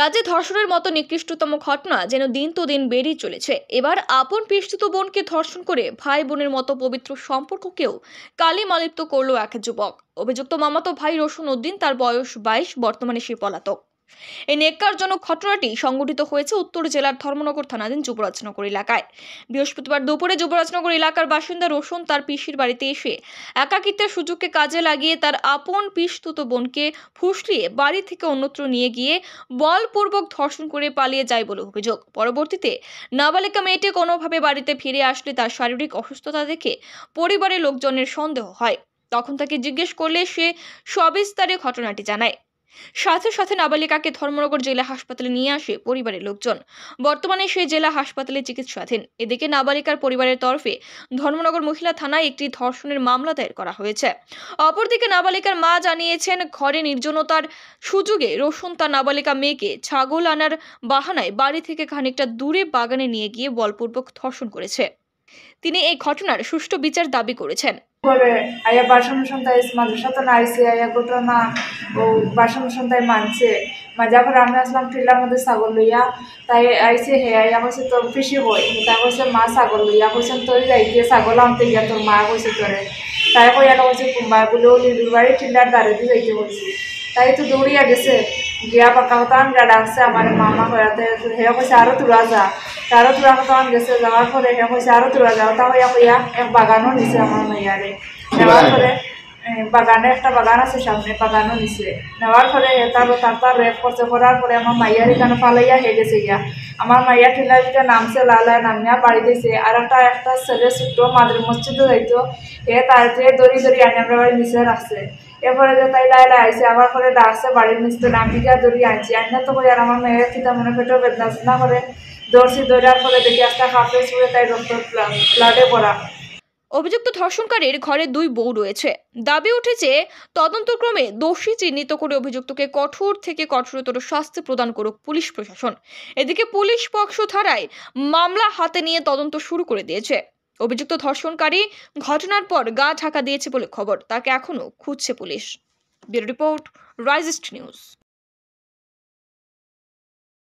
রাজ্যে ধর্ষণের মতো নিকৃষ্টতম ঘটনা যেন দিন তো দিন বেড়েই চলেছে এবার আপন পৃষ্ঠিত বোনকে ধর্ষণ করে ভাই বোনের মতো পবিত্র সম্পর্ককেও কালি মালিপ্ত করল এক যুবক অভিযুক্ত মামাতো ভাই রসুন উদ্দিন তার বয়স বাইশ বর্তমানে সে পলাতক এই নেককারজনক ঘটনাটি সংঘটিত হয়েছে উত্তর জেলার ধর্মনগর থানাধীন যুবরাজনগর এলাকায় বৃহস্পতিবার দুপুরে যুবরাজনগর এলাকার বাসিন্দা রোশন তার পিসির বাড়িতে এসে একাকিত্বের সুযোগকে কাজে লাগিয়ে তার আপন পিসতুত বোনকে ফুসলিয়ে বাড়ি থেকে অন্যত্র নিয়ে গিয়ে বলপূর্বক ধর্ষণ করে পালিয়ে যায় বলে অভিযোগ পরবর্তীতে নাবালিকা মেয়েটি কোনোভাবে বাড়িতে ফিরে আসলে তার শারীরিক অসুস্থতা দেখে পরিবারের লোকজনের সন্দেহ হয় তখন তাকে জিজ্ঞেস করলে সে সবিস্তারে ঘটনাটি জানায় সাথে সাথে নাবালিকাকে ধর্মনগর জেলা হাসপাতালে নিয়ে আসে পরিবারের লোকজন বর্তমানে সেই জেলা হাসপাতালে চিকিৎসাধীন এদিকে নাবালিকার পরিবারের তরফে ধর্মনগর মহিলা থানায় একটি ধর্ষণের মামলা দায়ের করা হয়েছে অপরদিকে নাবালিকার মা জানিয়েছেন ঘরে নির্জনতার সুযোগে রসুন তার নাবালিকা মেয়েকে ছাগল আনার বাহানায় বাড়ি থেকে খানিকটা দূরে বাগানে নিয়ে গিয়ে বলপূর্বক ধর্ষণ করেছে তিনি এই ঘটনার সুষ্ঠু বিচার দাবি করেছেন আয়া বাসন সন্তাইস মাদ্রাসা তো নাইসি আয়া ঘটনা বাসন বাসন তাই মানছে মানে করে আমি আসলাম ফিল্ডার মধ্যে ছাগল লইয়া তাই আইসে হে আইয়া কইছে তোর পিসি বই তাই কইছে মা ছাগল লইয়া কইছেন তোর যাই গিয়ে ছাগল আনতে গিয়া তোর মা কইছে তোরে তাই কইয়া কইছে কুম্বা বলেও লিলুর বাড়ি ফিল্ডার দাঁড়ে দিয়ে যাইতে বলছি তাই তো দৌড়িয়া গেছে গিয়া পাকা হতাম গাড়া আছে আমার মামা কয়াতে হে কইছে আরও তোরা যা তারও তোরা হতাম গেছে যাওয়ার পরে হে কইছে আরও তোরা যাও তা হইয়া এক বাগানও নিছে আমার মেয়ারে যাওয়ার পরে বাগানে একটা বাগান আছে সামনে বাগানও নিছে নেওয়ার পরে তার তারপর রেপ করছে করার পরে আমার মাইয়ার এখানে পালাইয়া হয়ে গেছে গিয়া আমার মাইয়া ঠেলা যেটা নামছে লালা নামিয়া বাড়ি দিয়েছে আর একটা একটা ছেলে ছোট্ট মাদের মসজিদও যাইতো হে তার যে দড়ি দড়ি আনি আমরা বাড়ি নিচে রাখছে এরপরে যে তাই লাই আইসে আমার পরে ডাকছে বাড়ির নিচে নামি গিয়া দড়ি আনছি আনিয়া তো করে আর আমার মেয়ের চিতা মনে পেটো বেদনা চিন্তা করে দৌড়ছি দৌড়ার ফলে দেখি একটা হাফে ছুঁড়ে তাই রক্ত ফ্লাডে পড়া অভিযুক্ত ধর্ষণকারীর ঘরে দুই বউ রয়েছে দাবি উঠেছে তদন্তক্রমে দোষী চিহ্নিত করে অভিযুক্তকে কঠোর থেকে কঠোরতর শাস্তি প্রদান করুক পুলিশ প্রশাসন এদিকে পুলিশ পক্ষ ধারায় মামলা হাতে নিয়ে তদন্ত শুরু করে দিয়েছে অভিযুক্ত ধর্ষণকারী ঘটনার পর গা ঢাকা দিয়েছে বলে খবর তাকে এখনও খুঁজছে পুলিশ ব্যুরো রিপোর্ট রাইজেস্ট নিউজ